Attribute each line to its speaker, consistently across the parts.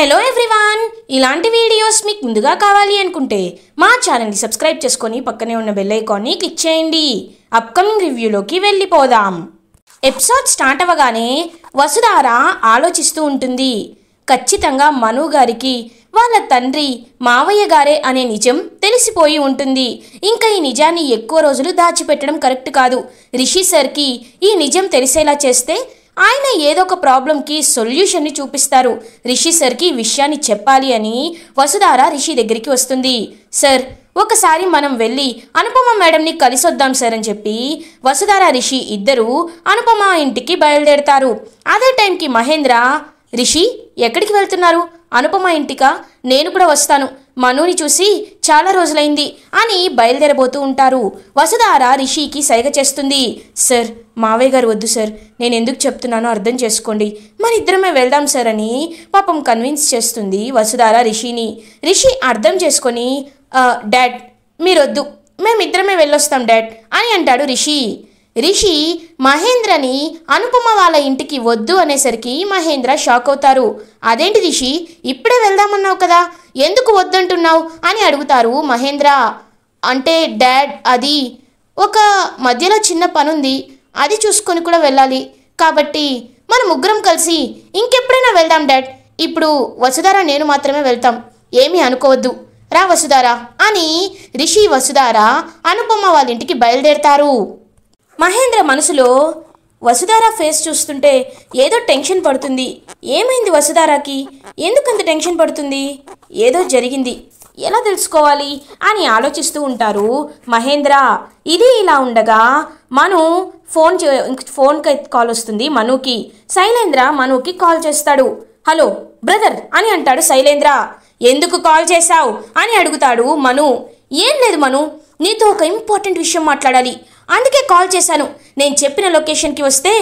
Speaker 1: hello everyone ఇలాంటి videos మీకు ముందుగా కావాలి అనుకుంటే మా ఛానల్ని సబ్స్క్రైబ్ చేసుకొని పక్కనే ఉన్న బెల్ ఐకాన్ని క్లిక్ చేయండి అప్కమింగ్ రివ్యూలోకి వెళ్ళిపోదాం ఎపిసోడ్ స్టార్ట్ అవ్వగానే వసుధార ఆలోచిస్తూ ఉంటుంది ఖచ్చితంగా మను గారికి వాళ్ళ తండ్రి మావయ్య గారే అనే నిజం తెలిసిపోయి ఉంటుంది ఇంకా ఈ నిజాన్ని ఎక్కువ రోజులు దాచిపెట్టడం కరెక్ట్ కాదు రిషి సార్కి ఈ నిజం తెలిసేలా చేస్తే ఆయన ఏదో ఒక ప్రాబ్లంకి సొల్యూషన్ని చూపిస్తారు రిషి సార్కి విషయాన్ని చెప్పాలి అని వసుధార రిషి దగ్గరికి వస్తుంది సార్ ఒకసారి మనం వెళ్ళి అనుపమ మేడంని కలిసొద్దాం సార్ అని చెప్పి వసుధార రిషి ఇద్దరు అనుపమ ఇంటికి బయలుదేరతారు అదే టైంకి మహేంద్ర రిషి ఎక్కడికి వెళ్తున్నారు అనుపమ ఇంటికా నేను కూడా వస్తాను మనుని చూసి చాలా రోజులైంది అని బయలుదేరబోతూ ఉంటారు వసుధార రిషికి సైగ చేస్తుంది సార్ మావయ్య గారు వద్దు సార్ నేను ఎందుకు చెప్తున్నానో అర్థం చేసుకోండి మన ఇద్దరమే వెళ్దాం సార్ అని పాపం కన్విన్స్ చేస్తుంది వసుధార రిషిని రిషి అర్థం చేసుకొని డాడ్ మీరొద్దు మేమిద్దరమే వెళ్ళొస్తాం డాడ్ అని అంటాడు రిషి రిషి మహేంద్రని అనుపమ వాళ్ళ ఇంటికి వద్దు అనేసరికి మహేంద్ర షాక్ అవుతారు అదేంటి రిషి ఇప్పుడే వెళ్దామన్నావు కదా ఎందుకు వద్దంటున్నావు అని అడుగుతారు మహేంద్ర అంటే డాడ్ అది ఒక మధ్యలో చిన్న పనుంది అది చూసుకొని కూడా వెళ్ళాలి కాబట్టి మన ముగ్గురం కలిసి ఇంకెప్పుడైనా వెళ్దాం డాడ్ ఇప్పుడు వసుధార నేను మాత్రమే వెళ్తాం ఏమీ అనుకోవద్దు రా వసుధారా అని రిషి వసుధార అనుపమ వాళ్ళ ఇంటికి బయలుదేరతారు మహేంద్ర మనసులో వసుధార ఫేస్ చూస్తుంటే ఏదో టెన్షన్ పడుతుంది ఏమైంది వసుధారాకి ఎందుకంత టెన్షన్ పడుతుంది ఏదో జరిగింది ఎలా తెలుసుకోవాలి అని ఆలోచిస్తూ ఉంటారు మహేంద్ర ఇది ఇలా ఉండగా మను ఫోన్ ఫోన్ కాల్ వస్తుంది మనుకి శైలేంద్ర మనుకి కాల్ చేస్తాడు హలో బ్రదర్ అని అంటాడు శైలేంద్ర ఎందుకు కాల్ చేశావు అని అడుగుతాడు మను ఏం లేదు మను నీతో ఒక ఇంపార్టెంట్ విషయం మాట్లాడాలి అందుకే కాల్ చేశాను నేను చెప్పిన లొకేషన్కి వస్తే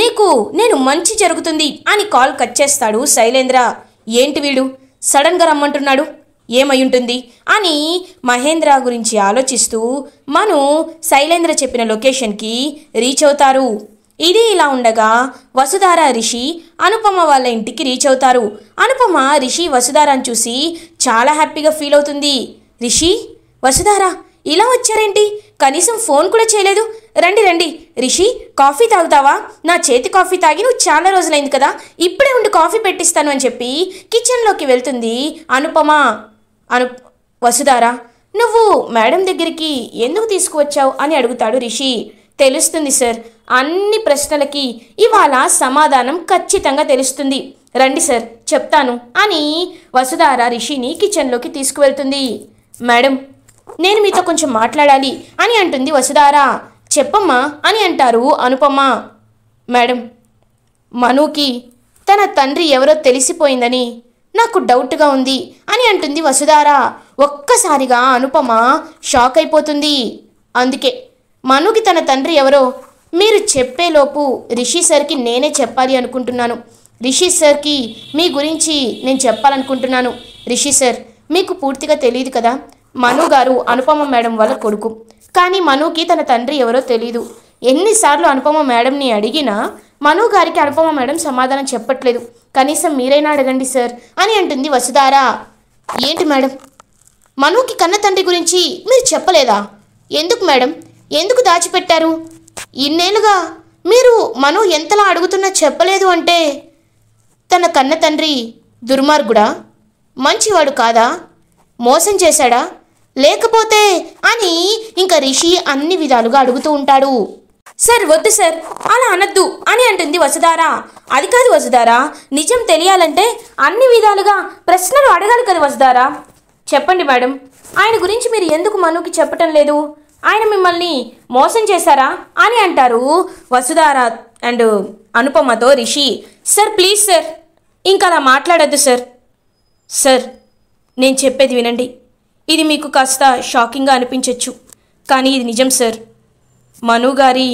Speaker 1: నీకు నేను మంచి జరుగుతుంది అని కాల్ కట్ చేస్తాడు శైలేంద్ర ఏంటి వీడు సడన్గా రమ్మంటున్నాడు ఏమయ్యుంటుంది అని మహేంద్ర గురించి ఆలోచిస్తూ మను శైలేంద్ర చెప్పిన లొకేషన్కి రీచ్ అవుతారు ఇది ఇలా ఉండగా వసుధార రిషి అనుపమ వాళ్ళ ఇంటికి రీచ్ అవుతారు అనుపమ రిషి వసుధారాన్ని చూసి చాలా హ్యాపీగా ఫీల్ అవుతుంది రిషి వసుధార ఇలా వచ్చారేంటి కనీసం ఫోన్ కూడా చేయలేదు రండి రండి రిషి కాఫీ తాగుతావా నా చేతి కాఫీ తాగి నువ్వు చాలా రోజులైంది కదా ఇప్పుడే ఉండి కాఫీ పెట్టిస్తాను అని చెప్పి కిచెన్లోకి వెళ్తుంది అనుపమ అను వసుధారా నువ్వు మేడం దగ్గరికి ఎందుకు తీసుకువచ్చావు అని అడుగుతాడు రిషి తెలుస్తుంది సార్ అన్ని ప్రశ్నలకి ఇవాళ సమాధానం ఖచ్చితంగా తెలుస్తుంది రండి సార్ చెప్తాను అని వసుధార రిషిని కిచెన్లోకి తీసుకువెళ్తుంది మేడం నేను మీతో కొంచెం మాట్లాడాలి అని అంటుంది వసుధారా చెప్పమ్మా అని అంటారు అనుపమ మేడం మనుకి తన తండ్రి ఎవరో తెలిసిపోయిందని నాకు డౌట్గా ఉంది అని అంటుంది వసుధార ఒక్కసారిగా అనుపమ షాక్ అయిపోతుంది అందుకే మనుకి తన తండ్రి ఎవరో మీరు చెప్పేలోపు రిషి సార్కి నేనే చెప్పాలి అనుకుంటున్నాను రిషి సార్కి మీ గురించి నేను చెప్పాలనుకుంటున్నాను రిషి సార్ మీకు పూర్తిగా తెలియదు కదా మను గారు అనుపమ మేడం వాళ్ళ కొడుకు కానీ మనుకి తన తండ్రి ఎవరో తెలీదు ఎన్నిసార్లు అనుపమ మేడంని అడిగినా మను గారికి అనుపమ మేడం సమాధానం చెప్పట్లేదు కనీసం మీరైనా అడగండి సార్ అని అంటుంది వసుధారా ఏంటి మేడం మనుకి కన్న తండ్రి గురించి మీరు చెప్పలేదా ఎందుకు మేడం ఎందుకు దాచిపెట్టారు ఇన్నేళ్ళుగా మీరు మను ఎంతలా అడుగుతున్నా చెప్పలేదు అంటే తన కన్న తండ్రి దుర్మార్గుడా మంచివాడు కాదా మోసం చేశాడా లేకపోతే అని ఇంకా రిషి అన్ని విధాలుగా అడుగుతూ ఉంటాడు సార్ వద్దు సార్ అలా అనద్దు అని అంటుంది వసుధారా అది కాదు వసుధారా నిజం తెలియాలంటే అన్ని విధాలుగా ప్రశ్నలు అడగాలి కదా వసుధారా చెప్పండి మేడం ఆయన గురించి మీరు ఎందుకు మనుకి చెప్పటం లేదు ఆయన మిమ్మల్ని మోసం చేశారా అని అంటారు వసుధారా అండ్ అనుపమతో రిషి సార్ ప్లీజ్ సార్ ఇంకా అలా మాట్లాడద్దు సార్ సార్ నేను చెప్పేది వినండి ఇది మీకు కాస్త షాకింగ్గా అనిపించవచ్చు కానీ ఇది నిజం సార్ మను గారి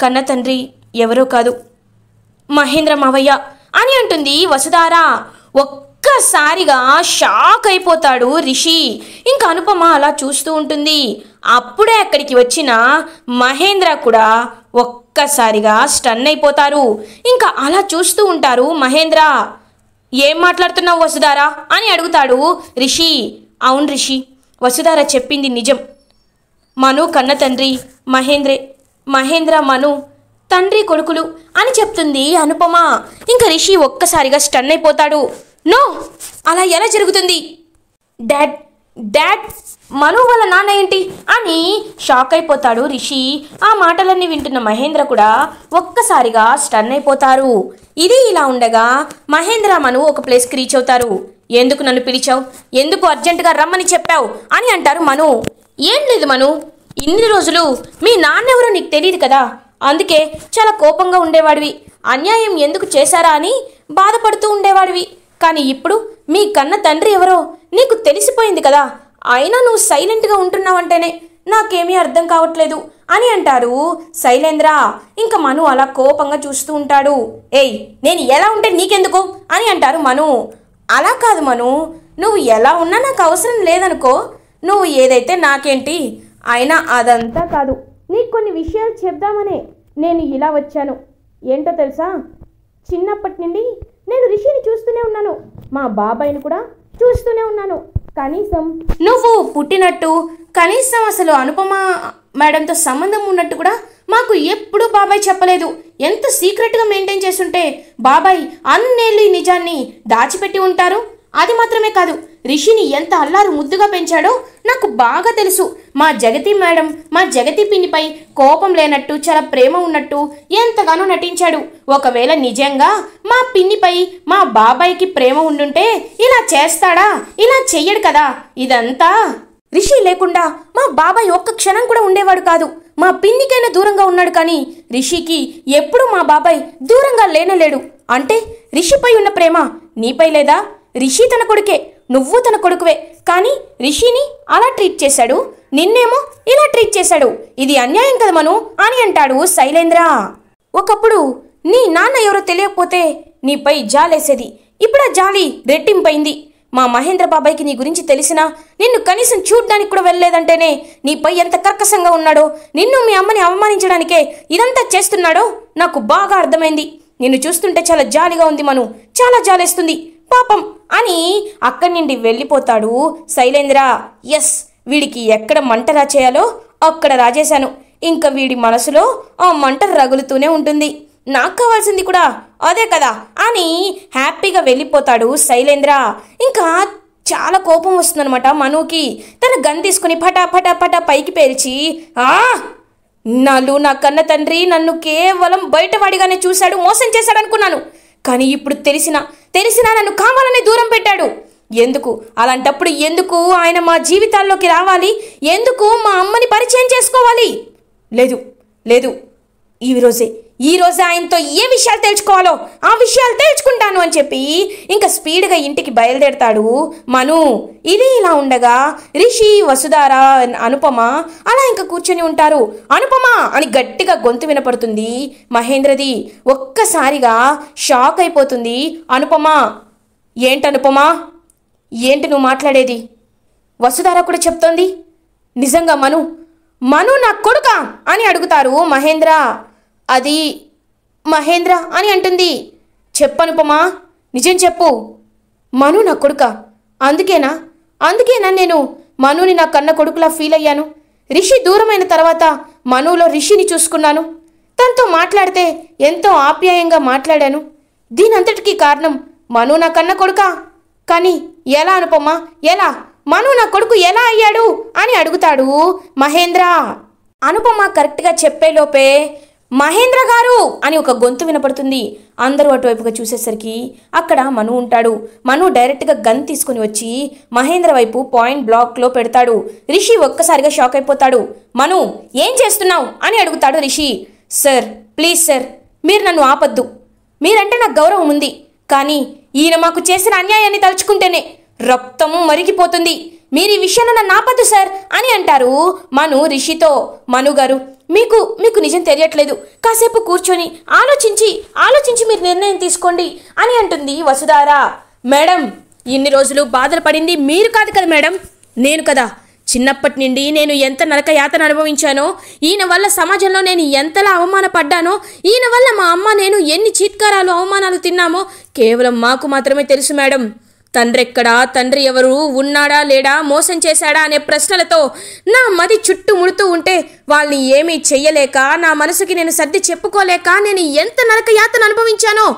Speaker 1: కన్న తండ్రి ఎవరో కాదు మహేంద్ర మావయ్య అని అంటుంది వసుధారా ఒక్కసారిగా షాక్ అయిపోతాడు రిషి ఇంకా అనుపమ అలా చూస్తూ ఉంటుంది అప్పుడే అక్కడికి వచ్చిన మహేంద్ర కూడా ఒక్కసారిగా స్టన్ అయిపోతారు ఇంకా అలా చూస్తూ ఉంటారు మహేంద్ర ఏం మాట్లాడుతున్నావు వసుధారా అని అడుగుతాడు రిషి అవును రిషి వసుధార చెప్పింది నిజం మను కన్న తండ్రి మహేంద్రే మహేంద్ర మను తండ్రి కొడుకులు అని చెప్తుంది అనుపమ ఇంకా రిషి ఒక్కసారిగా స్టన్ అయిపోతాడు నో అలా ఎలా జరుగుతుంది డాడ్ డాడ్ మను వాళ్ళ నాన్న ఏంటి అని షాక్ అయిపోతాడు రిషి ఆ మాటలన్నీ వింటున్న మహేంద్ర కూడా ఒక్కసారిగా స్టన్ అయిపోతారు ఇది ఇలా ఉండగా మహేంద్ర మను ఒక ప్లేస్కి రీచ్ అవుతారు ఎందుకు నన్ను పిలిచావు ఎందుకు అర్జెంటుగా రమ్మని చెప్పావు అని అంటారు మను ఏం లేదు మను ఇన్ని రోజులు మీ నాన్నెవరో నీకు తెలియదు కదా అందుకే చాలా కోపంగా ఉండేవాడివి అన్యాయం ఎందుకు చేశారా అని బాధపడుతూ ఉండేవాడివి కానీ ఇప్పుడు మీ కన్న తండ్రి ఎవరో నీకు తెలిసిపోయింది కదా అయినా నువ్వు సైలెంట్గా ఉంటున్నావంటేనే నాకేమీ అర్థం కావట్లేదు అని అంటారు శైలేంద్ర ఇంకా మను అలా కోపంగా చూస్తూ ఉంటాడు ఏయ్ నేను ఎలా ఉంటే నీకెందుకు అని అంటారు మను అలా కాదు మను నువ్వు ఎలా ఉన్నా నాకు అవసరం లేదనుకో నువ్వు ఏదైతే నాకేంటి అయినా అదంతా కాదు నీకు కొన్ని విషయాలు చెప్దామనే నేను ఇలా వచ్చాను ఏంటో తెలుసా చిన్నప్పటి నుండి నేను రిషిని చూస్తూనే ఉన్నాను మా బాబాయిని కూడా చూస్తూనే ఉన్నాను కనీసం నువ్వు పుట్టినట్టు కనీసం అసలు అనుపమ మేడంతో సంబంధం ఉన్నట్టు కూడా మాకు ఎప్పుడూ బాబాయ్ చెప్పలేదు ఎంత సీక్రెట్గా మెయింటైన్ చేస్తుంటే బాబాయ్ అన్నేళ్ళు ఈ నిజాన్ని దాచిపెట్టి ఉంటారు అది మాత్రమే కాదు రిషిని ఎంత అల్లారు ముద్దుగా పెంచాడో నాకు బాగా తెలుసు మా జగతి మేడం మా జగతి పిన్నిపై కోపం లేనట్టు చాలా ప్రేమ ఉన్నట్టు ఎంతగానో నటించాడు ఒకవేళ నిజంగా మా పిన్నిపై మా బాబాయ్కి ప్రేమ ఉండుంటే ఇలా చేస్తాడా ఇలా చెయ్యడు కదా ఇదంతా రిషి లేకుండా మా బాబాయ్ ఒక్క క్షణం కూడా ఉండేవాడు కాదు మా పిన్నికైనా దూరంగా ఉన్నాడు కానీ రిషికి ఎప్పుడూ మా బాబాయ్ దూరంగా లేనలేడు అంటే రిషిపై ఉన్న ప్రేమ నీపై లేదా రిషి తన కొడుకే నువ్వు తన కొడుకువే కానీ రిషిని అలా ట్రీట్ చేశాడు నిన్నేమో ఇలా ట్రీట్ చేశాడు ఇది అన్యాయం కదా మను అని అంటాడు శైలేంద్ర ఒకప్పుడు నీ నాన్న ఎవరో తెలియకపోతే నీపై జాలేసేది ఇప్పుడు ఆ జాలి రెట్టింపైంది మా మహేంద్ర బాబాయ్కి నీ గురించి తెలిసినా నిన్ను కనీసం చూడ్డానికి కూడా వెళ్ళలేదంటేనే నీపై ఎంత కర్కశంగా ఉన్నాడో నిన్ను మీ అమ్మని అవమానించడానికే ఇదంతా చేస్తున్నాడో నాకు బాగా అర్థమైంది నిన్ను చూస్తుంటే చాలా జాలిగా ఉంది మను చాలా జాలేస్తుంది పాపం అని అక్కడి నుండి వెళ్ళిపోతాడు శైలేంద్ర ఎస్ వీడికి ఎక్కడ మంట రాచేయాలో అక్కడ రాజేశాను ఇంకా వీడి మనసులో ఆ మంట రగులుతూనే ఉంటుంది నాకు కావాల్సింది కూడా అదే కదా అని హ్యాపీగా వెళ్ళిపోతాడు శైలేంద్ర ఇంకా చాలా కోపం వస్తుందనమాట మనుకి తన గన్ తీసుకుని పటా పటా పటా పైకి పేల్చి ఆ నాలు నా కన్న తండ్రి నన్ను కేవలం బయటవాడిగానే చూశాడు మోసం చేశాడు అనుకున్నాను కానీ ఇప్పుడు తెలిసిన తెలిసినా నన్ను కావాలని దూరం పెట్టాడు ఎందుకు అలాంటప్పుడు ఎందుకు ఆయన మా జీవితాల్లోకి రావాలి ఎందుకు మా అమ్మని పరిచయం చేసుకోవాలి లేదు లేదు ఈరోజే ఈరోజు ఆయనతో ఏ విషయాలు తెలుసుకోవాలో ఆ విషయాలు తెలుసుకుంటాను అని చెప్పి ఇంకా స్పీడ్గా ఇంటికి బయలుదేరతాడు మను ఇది ఇలా ఉండగా రిషి వసుధార అనుపమ అలా ఇంకా కూర్చొని ఉంటారు అనుపమ అని గట్టిగా గొంతు వినపడుతుంది మహేంద్రది ఒక్కసారిగా షాక్ అయిపోతుంది అనుపమ ఏంటి అనుపమ ఏంటి నువ్వు మాట్లాడేది వసుధార కూడా చెప్తోంది నిజంగా మను మను నా కొడుక అని అడుగుతారు మహేంద్ర అది మహేంద్ర అని అంటుంది చెప్పనుపమా నిజం చెప్పు మను నా కొడుక అందుకేనా అందుకేనా నేను మనుని నా కన్న కొడుకులా ఫీల్ అయ్యాను రిషి దూరమైన తర్వాత మనులో రిషిని చూసుకున్నాను తనతో మాట్లాడితే ఎంతో ఆప్యాయంగా మాట్లాడాను దీనంతటికీ కారణం మను నా కన్న కొడుక కానీ ఎలా అనుపమ్మా ఎలా మను నా కొడుకు ఎలా అయ్యాడు అని అడుగుతాడు మహేంద్ర అనుపమ కరెక్ట్గా చెప్పేలోపే మహేంద్ర గారు అని ఒక గొంతు వినపడుతుంది అందరూ అటువైపుగా చూసేసరికి అక్కడ మను ఉంటాడు మను డైరెక్ట్గా గన్ తీసుకుని వచ్చి మహేంద్ర వైపు పాయింట్ బ్లాక్లో పెడతాడు రిషి ఒక్కసారిగా షాక్ అయిపోతాడు మను ఏం చేస్తున్నావు అని అడుగుతాడు రిషి సార్ ప్లీజ్ సార్ మీరు నన్ను ఆపద్దు మీరంటే నాకు గౌరవం ఉంది కానీ ఈయన మాకు చేసిన అన్యాయాన్ని తలుచుకుంటేనే రక్తం మరిగిపోతుంది మీరు ఈ విషయాన్ని నన్ను ఆపద్దు సార్ అని అంటారు మను రిషితో మను గారు మీకు మీకు నిజం తెలియట్లేదు కాసేపు కూర్చొని ఆలోచించి ఆలోచించి మీరు నిర్ణయం తీసుకోండి అని అంటుంది వసుధార మేడం ఇన్ని రోజులు బాధలు పడింది మీరు కాదు కదా మేడం నేను కదా చిన్నప్పటి నుండి నేను ఎంత నరక యాతన అనుభవించానో ఈయన వల్ల సమాజంలో నేను ఎంతలా అవమానపడ్డానో ఈయన వల్ల మా అమ్మ నేను ఎన్ని చీత్కారాలు అవమానాలు తిన్నామో కేవలం మాకు మాత్రమే తెలుసు మేడం తండ్రెక్కడా తండ్రి ఎవరు ఉన్నాడా లేడా మోసం చేశాడా అనే ప్రశ్నలతో నా మది చుట్టుముడుతూ ఉంటే వాళ్ళని ఏమీ చెయ్యలేక నా మనసుకి నేను సర్ది చెప్పుకోలేక నేను ఎంత నరక యాతను అనుభవించానో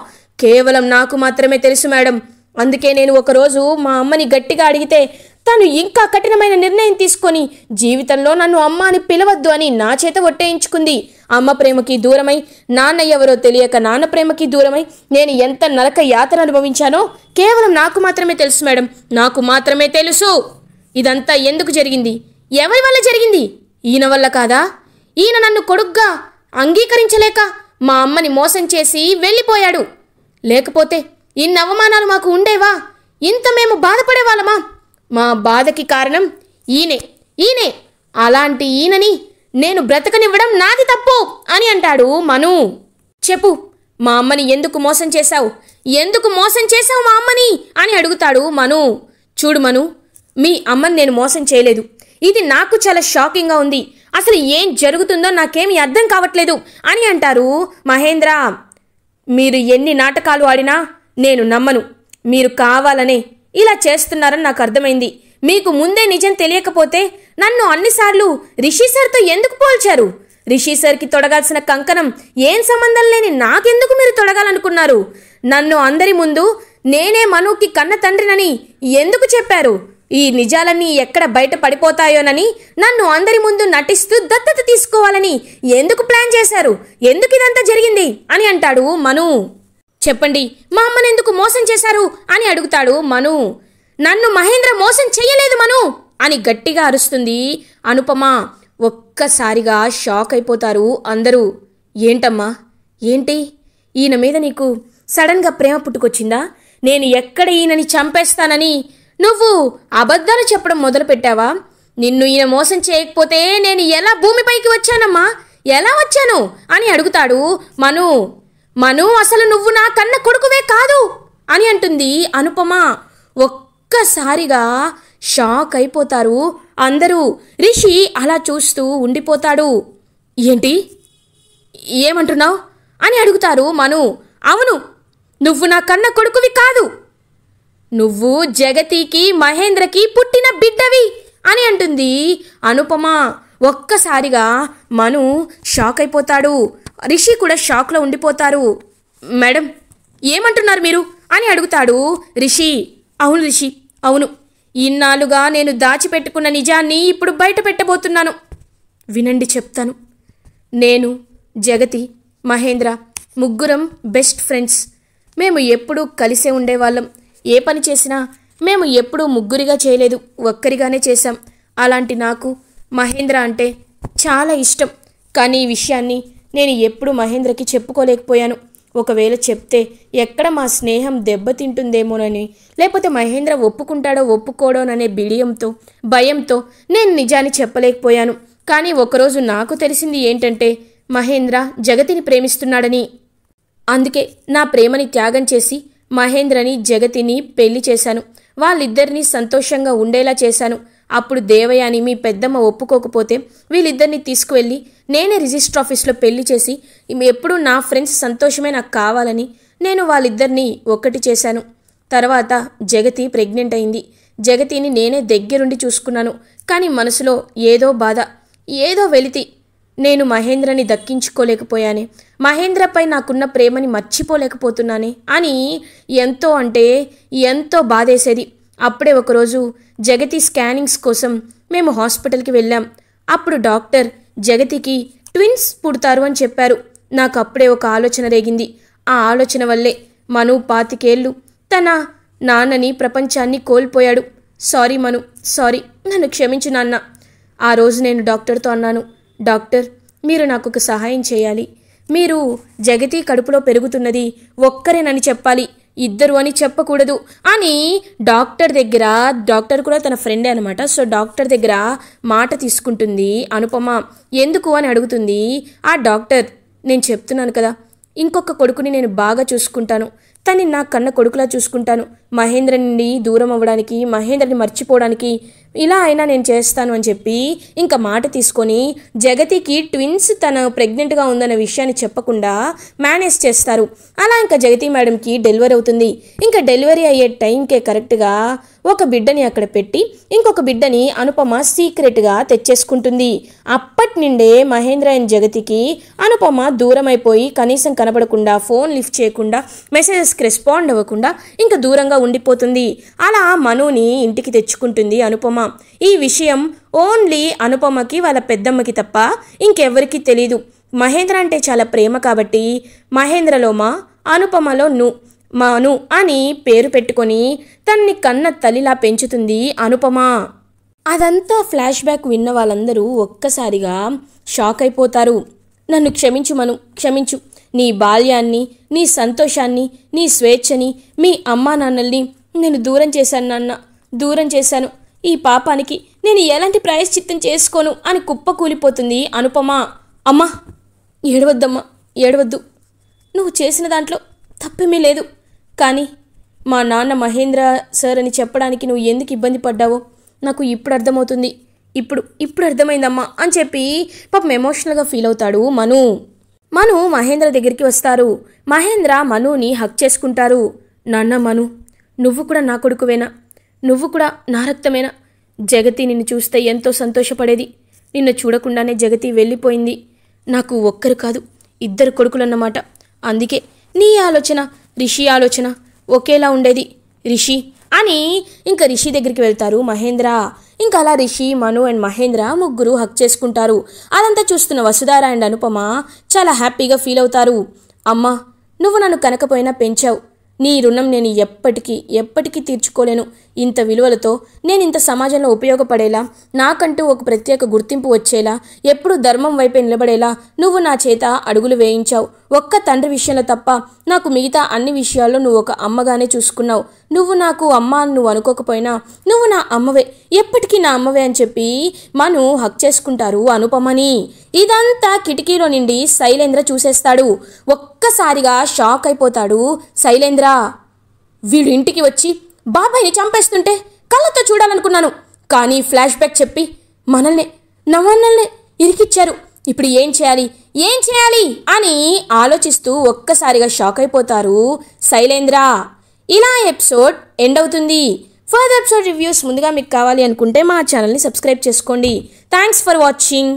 Speaker 1: కేవలం నాకు మాత్రమే తెలుసు మేడం అందుకే నేను ఒకరోజు మా అమ్మని గట్టిగా అడిగితే తను ఇంకా కఠినమైన నిర్ణయం తీసుకొని జీవితంలో నన్ను అమ్మ అని పిలవద్దు అని నా చేత ఒట్టేయించుకుంది అమ్మ ప్రేమకి దూరమై నాన్న ఎవరో తెలియక నాన్న ప్రేమకి దూరమై నేను ఎంత నరక యాతన అనుభవించానో కేవలం నాకు మాత్రమే తెలుసు మేడం నాకు మాత్రమే తెలుసు ఇదంతా ఎందుకు జరిగింది ఎవరి వల్ల జరిగింది ఈయన వల్ల కాదా ఈయన నన్ను కొడుగ్గా అంగీకరించలేక మా అమ్మని మోసం చేసి వెళ్ళిపోయాడు లేకపోతే ఇన్ని అవమానాలు మాకు ఉండేవా ఇంత మేము బాధపడేవాళ్ళమా మా బాధకి కారణం ఈయనే ఈయనే అలాంటి ఈయనని నేను బ్రతకనివ్వడం నాది తప్పు అని అంటాడు మను చెప్పు మా అమ్మని ఎందుకు మోసం చేశావు ఎందుకు మోసం చేశావు మా అమ్మని అని అడుగుతాడు మను చూడు మను మీ అమ్మని నేను మోసం చేయలేదు ఇది నాకు చాలా షాకింగ్గా ఉంది అసలు ఏం జరుగుతుందో నాకేమి అర్థం కావట్లేదు అని అంటారు మహేంద్ర మీరు ఎన్ని నాటకాలు ఆడినా నేను నమ్మను మీరు కావాలనే ఇలా చేస్తున్నారని నాకు అర్థమైంది మీకు ముందే నిజం తెలియకపోతే నన్ను అన్నిసార్లు రిషి సార్తో ఎందుకు పోల్చారు రిషి సార్కి తొడగాల్సిన కంకణం ఏం సంబంధం లేని నాకెందుకు మీరు తొడగాలనుకున్నారు నన్ను అందరి ముందు నేనే మనుకి కన్న తండ్రినని ఎందుకు చెప్పారు ఈ నిజాలన్నీ ఎక్కడ బయట పడిపోతాయోనని నన్ను అందరి ముందు నటిస్తూ దత్తత తీసుకోవాలని ఎందుకు ప్లాన్ చేశారు ఎందుకు ఇదంతా జరిగింది అని అంటాడు మను చెప్పండి మా ఎందుకు మోసం చేశారు అని అడుగుతాడు మను నన్ను మహేంద్ర మోసం చెయ్యలేదు మను అని గట్టిగా అరుస్తుంది అనుపమ ఒక్కసారిగా షాక్ అయిపోతారు అందరూ ఏంటమ్మా ఏంటి ఈయన మీద నీకు సడన్గా ప్రేమ పుట్టుకొచ్చిందా నేను ఎక్కడ ఈయనని చంపేస్తానని నువ్వు అబద్ధాలు చెప్పడం మొదలుపెట్టావా నిన్ను ఈయన మోసం చేయకపోతే నేను ఎలా భూమిపైకి వచ్చానమ్మా ఎలా వచ్చాను అని అడుగుతాడు మను మను అసలు నువ్వు నా కన్న కొడుకువే కాదు అని అంటుంది అనుపమ ఒక్కసారిగా షాక్ అయిపోతారు అందరూ రిషి అలా చూస్తూ ఉండిపోతాడు ఏంటి ఏమంటున్నావు అని అడుగుతారు మను అవును నువ్వు నా కన్న కొడుకువి కాదు నువ్వు జగతికి మహేంద్రకి పుట్టిన బిడ్డవి అని అంటుంది అనుపమ ఒక్కసారిగా మను షాక్ అయిపోతాడు రిషి కూడా షాక్లో ఉండిపోతారు మేడం ఏమంటున్నారు మీరు అని అడుగుతాడు రిషి అవును రిషి అవును ఇన్నాళ్ళుగా నేను దాచిపెట్టుకున్న నిజాన్ని ఇప్పుడు బయట పెట్టబోతున్నాను వినండి చెప్తాను నేను జగతి మహేంద్ర ముగ్గురం బెస్ట్ ఫ్రెండ్స్ మేము ఎప్పుడూ కలిసే ఉండేవాళ్ళం ఏ పని చేసినా మేము ఎప్పుడూ ముగ్గురిగా చేయలేదు ఒక్కరిగానే చేశాం అలాంటి నాకు మహేంద్ర అంటే చాలా ఇష్టం కానీ ఈ విషయాన్ని నేను ఎప్పుడు మహేంద్రకి చెప్పుకోలేకపోయాను ఒకవేళ చెప్తే ఎక్కడ మా స్నేహం దెబ్బతింటుందేమోనని లేకపోతే మహేంద్ర ఒప్పుకుంటాడో ఒప్పుకోడోననే బిడియంతో భయంతో నేను నిజాన్ని చెప్పలేకపోయాను కానీ ఒకరోజు నాకు తెలిసింది ఏంటంటే మహేంద్ర జగతిని ప్రేమిస్తున్నాడని అందుకే నా ప్రేమని త్యాగం చేసి మహేంద్రని జగతిని పెళ్లి చేశాను వాళ్ళిద్దరినీ సంతోషంగా ఉండేలా చేశాను అప్పుడు దేవయాని మీ పెద్దమ్మ ఒప్పుకోకపోతే వీళ్ళిద్దరిని తీసుకువెళ్ళి నేనే రిజిస్టర్ ఆఫీస్లో పెళ్లి చేసి ఎప్పుడూ నా ఫ్రెండ్స్ సంతోషమే నాకు కావాలని నేను వాళ్ళిద్దరినీ ఒక్కటి చేశాను తర్వాత జగతి ప్రెగ్నెంట్ అయింది జగతిని నేనే దగ్గరుండి చూసుకున్నాను కానీ మనసులో ఏదో బాధ ఏదో వెలితి నేను మహేంద్రని దక్కించుకోలేకపోయానే మహేంద్రపై నాకున్న ప్రేమని మర్చిపోలేకపోతున్నానే అని ఎంతో అంటే ఎంతో బాధేసేది అప్పుడే ఒకరోజు జగతి స్కానింగ్స్ కోసం మేము హాస్పిటల్కి వెళ్ళాం అప్పుడు డాక్టర్ జగతికి ట్విన్స్ పుడతారు అని చెప్పారు నాకు అప్పుడే ఒక ఆలోచన రేగింది ఆ ఆలోచన వల్లే మను పాతికేళ్ళు తన నాన్నని ప్రపంచాన్ని కోల్పోయాడు సారీ మను సారీ నన్ను క్షమించు నాన్న ఆ రోజు నేను డాక్టర్తో అన్నాను డాక్టర్ మీరు నాకు ఒక సహాయం చేయాలి మీరు జగతి కడుపులో పెరుగుతున్నది ఒక్కరేనని చెప్పాలి ఇద్దరు అని చెప్పకూడదు అని డాక్టర్ దగ్గర డాక్టర్ కూడా తన ఫ్రెండే అనమాట సో డాక్టర్ దగ్గర మాట తీసుకుంటుంది అనుపమ ఎందుకు అని అడుగుతుంది ఆ డాక్టర్ నేను చెప్తున్నాను కదా ఇంకొక కొడుకుని నేను బాగా చూసుకుంటాను తన్ని నా కన్న కొడుకులా చూసుకుంటాను మహేంద్ర నుండి దూరం అవ్వడానికి మహేంద్రని మర్చిపోవడానికి ఇలా అయినా నేను చేస్తాను అని చెప్పి ఇంకా మాట తీసుకొని జగతికి ట్విన్స్ తను ప్రెగ్నెంట్గా ఉందన్న విషయాన్ని చెప్పకుండా మేనేజ్ చేస్తారు అలా ఇంకా జగతి మేడంకి డెలివరీ అవుతుంది ఇంకా డెలివరీ అయ్యే టైంకే కరెక్ట్గా ఒక బిడ్డని అక్కడ పెట్టి ఇంకొక బిడ్డని అనుపమ సీక్రెట్గా తెచ్చేసుకుంటుంది అప్పటి నుండే మహేంద్ర అండ్ జగతికి అనుపమ దూరం అయిపోయి కనీసం కనబడకుండా ఫోన్ లిఫ్ట్ చేయకుండా మెసేజెస్కి రెస్పాండ్ అవ్వకుండా ఇంకా దూరంగా ఉండిపోతుంది అలా మనుని ఇంటికి తెచ్చుకుంటుంది అనుపమ ఈ విషయం ఓన్లీ అనుపమకి వాళ్ళ పెద్దమ్మకి తప్ప ఇంకెవరికీ తెలీదు మహేంద్ర అంటే చాలా ప్రేమ కాబట్టి మహేంద్రలోమా అనుపమలో ను మాను అని పేరు పెట్టుకొని తన్ని కన్న తల్లిలా పెంచుతుంది అనుపమ అదంతా ఫ్లాష్ బ్యాక్ విన్న వాళ్ళందరూ ఒక్కసారిగా షాక్ అయిపోతారు నన్ను క్షమించు మను క్షమించు నీ బాల్యాన్ని నీ సంతోషాన్ని నీ స్వేచ్ఛని మీ అమ్మా నాన్నల్ని నేను దూరం చేశాను నాన్న దూరం చేశాను ఈ పాపానికి నేను ఎలాంటి ప్రాయశ్చిత్తం చేసుకోను అని కుప్పకూలిపోతుంది అనుపమా అమ్మా ఏడవద్దమ్మా ఏడవద్దు నువ్వు చేసిన దాంట్లో తప్పేమీ లేదు కానీ మా నాన్న మహేంద్ర సార్ అని చెప్పడానికి నువ్వు ఎందుకు ఇబ్బంది పడ్డావో నాకు ఇప్పుడు అర్థమవుతుంది ఇప్పుడు ఇప్పుడు అర్థమైందమ్మా అని చెప్పి పాపం ఎమోషనల్గా ఫీల్ అవుతాడు మను మను మహేంద్ర దగ్గరికి వస్తారు మహేంద్ర మనుని హక్ చేసుకుంటారు నాన్న మను నువ్వు కూడా నా కొడుకువేనా నువ్వు కూడా నా రక్తమేనా జగతి నిన్ను చూస్తే ఎంతో సంతోషపడేది నిన్ను చూడకుండానే జగతి వెళ్ళిపోయింది నాకు ఒక్కరు కాదు ఇద్దరు కొడుకులన్నమాట అందుకే నీ ఆలోచన రిషి ఆలోచన ఒకేలా ఉండేది రిషి అని ఇంకా రిషి దగ్గరికి వెళ్తారు మహేంద్ర ఇంకా అలా రిషి మను అండ్ మహేంద్ర ముగ్గురు హక్ చేసుకుంటారు అదంతా చూస్తున్న వసుధార అండ్ అనుపమ చాలా హ్యాపీగా ఫీల్ అవుతారు అమ్మా నువ్వు నన్ను కనకపోయినా పెంచావు నీ రుణం నేను ఎప్పటికీ ఎప్పటికీ తీర్చుకోలేను ఇంత విలువలతో నేను ఇంత సమాజంలో ఉపయోగపడేలా నాకంటూ ఒక ప్రత్యేక గుర్తింపు వచ్చేలా ఎప్పుడు ధర్మం వైపే నిలబడేలా నువ్వు నా చేత అడుగులు వేయించావు ఒక్క తండ్రి విషయంలో తప్ప నాకు మిగతా అన్ని విషయాల్లో నువ్వు ఒక అమ్మగానే చూసుకున్నావు నువ్వు నాకు అమ్మ అని నువ్వు అనుకోకపోయినా నువ్వు నా అమ్మవే ఎప్పటికీ నా అమ్మవే అని చెప్పి మను హక్ చేసుకుంటారు అనుపమని ఇదంతా కిటికీలో నుండి శైలేంద్ర చూసేస్తాడు ఒక్కసారిగా షాక్ అయిపోతాడు శైలేంద్ర వీడింటికి ఇంటికి వచ్చి బాబాయ్ని చంపేస్తుంటే కళ్ళతో చూడాలనుకున్నాను కానీ ఫ్లాష్ బ్యాక్ చెప్పి మనల్ని నవన్నల్ని ఇరికిచ్చారు ఇప్పుడు ఏం చేయాలి ఏం చేయాలి అని ఆలోచిస్తూ ఒక్కసారిగా షాక్ అయిపోతారు శైలేంద్ర ఇలా ఎపిసోడ్ ఎండ్ అవుతుంది ఫర్దర్ ఎపిసోడ్ రివ్యూస్ ముందుగా మీకు కావాలి అనుకుంటే మా ఛానల్ని సబ్స్క్రైబ్ చేసుకోండి థ్యాంక్స్ ఫర్ వాచింగ్